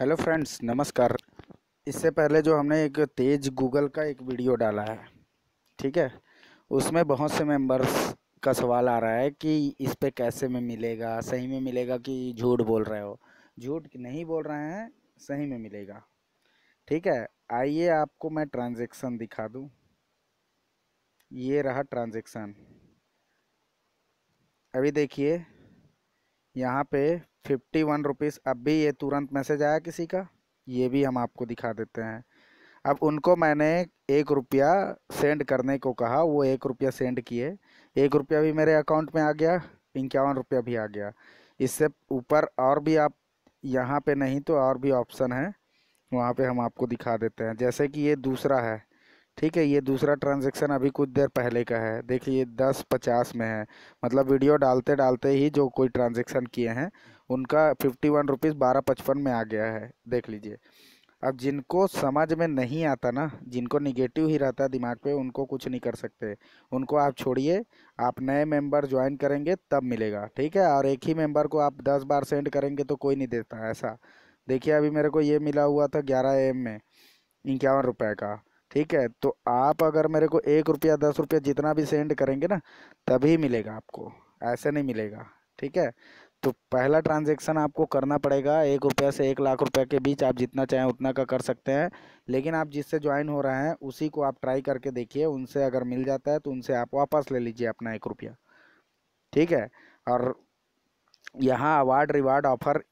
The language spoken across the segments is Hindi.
हेलो फ्रेंड्स नमस्कार इससे पहले जो हमने एक तेज गूगल का एक वीडियो डाला है ठीक है उसमें बहुत से मेंबर्स का सवाल आ रहा है कि इस पे कैसे में मिलेगा सही में मिलेगा कि झूठ बोल रहे हो झूठ नहीं बोल रहे हैं सही में मिलेगा ठीक है आइए आपको मैं ट्रांजेक्शन दिखा दूँ ये रहा ट्रांजेक्शन अभी देखिए यहाँ पे फिफ्टी वन रुपीज़ अब भी ये तुरंत मैसेज आया किसी का ये भी हम आपको दिखा देते हैं अब उनको मैंने एक रुपया सेंड करने को कहा वो एक रुपया सेंड किए एक रुपया भी मेरे अकाउंट में आ गया इक्यावन रुपया भी आ गया इससे ऊपर और भी आप यहाँ पे नहीं तो और भी ऑप्शन है वहाँ पे हम आपको दिखा देते हैं जैसे कि ये दूसरा है ठीक है ये दूसरा ट्रांजेक्शन अभी कुछ देर पहले का है देखिए दस पचास में है मतलब वीडियो डालते डालते ही जो कोई ट्रांजेक्शन किए हैं उनका फिफ्टी वन रुपीज़ बारह पचपन में आ गया है देख लीजिए अब जिनको समझ में नहीं आता ना जिनको निगेटिव ही रहता है दिमाग पे उनको कुछ नहीं कर सकते उनको आप छोड़िए आप नए मेंबर ज्वाइन करेंगे तब मिलेगा ठीक है और एक ही मेंबर को आप दस बार सेंड करेंगे तो कोई नहीं देता ऐसा देखिए अभी मेरे को ये मिला हुआ था ग्यारह एम में इक्यावन रुपये का ठीक है तो आप अगर मेरे को एक रुपया दस रुपया जितना भी सेंड करेंगे ना तभी मिलेगा आपको ऐसे नहीं मिलेगा ठीक है तो पहला ट्रांजेक्शन आपको करना पड़ेगा एक रुपये से एक लाख रुपये के बीच आप जितना चाहें उतना का कर सकते हैं लेकिन आप जिससे ज्वाइन हो रहे हैं उसी को आप ट्राई करके देखिए उनसे अगर मिल जाता है तो उनसे आप वापस ले लीजिए अपना एक रुपया ठीक है और यहाँ अवार्ड रिवार्ड ऑफर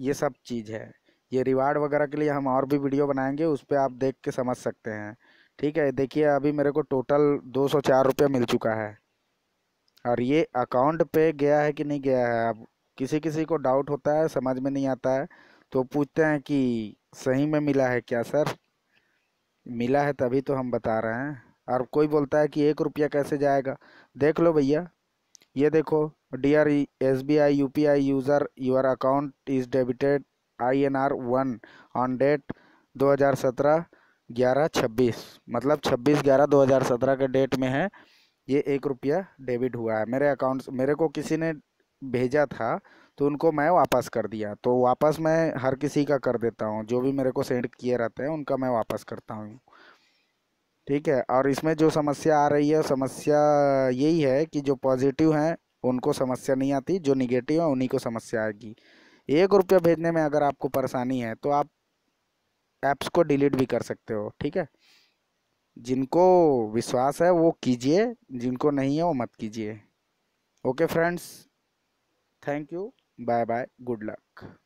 ये सब चीज़ है ये रिवार्ड वगैरह के लिए हम और भी वीडियो बनाएंगे उस पर आप देख के समझ सकते हैं ठीक है देखिए अभी मेरे को टोटल दो सौ चार रुपया मिल चुका है और ये अकाउंट पे गया है कि नहीं गया है अब किसी किसी को डाउट होता है समझ में नहीं आता है तो पूछते हैं कि सही में मिला है क्या सर मिला है तभी तो हम बता रहे हैं और कोई बोलता है कि एक रुपया कैसे जाएगा देख लो भैया ये देखो D R S B I U P I user your account is debited I N R one on date दो हज़ार सत्रह ग्यारह छब्बीस मतलब छब्बीस ग्यारह दो हज़ार सत्रह के डेट में है ये एक रुपया डेबिट हुआ है मेरे अकाउंट मेरे को किसी ने भेजा था तो उनको मैं वापस कर दिया तो वापस मैं हर किसी का कर देता हूँ जो भी मेरे को सेंड किए रहते हैं उनका मैं वापस करता हूँ ठीक है और इसमें जो समस्या आ रही है समस्या यही है कि जो पॉजिटिव हैं उनको समस्या नहीं आती जो निगेटिव है उन्हीं को समस्या आएगी एक रुपया भेजने में अगर आपको परेशानी है तो आप ऐप्स को डिलीट भी कर सकते हो ठीक है जिनको विश्वास है वो कीजिए जिनको नहीं है वो मत कीजिए okay friends thank you bye bye good luck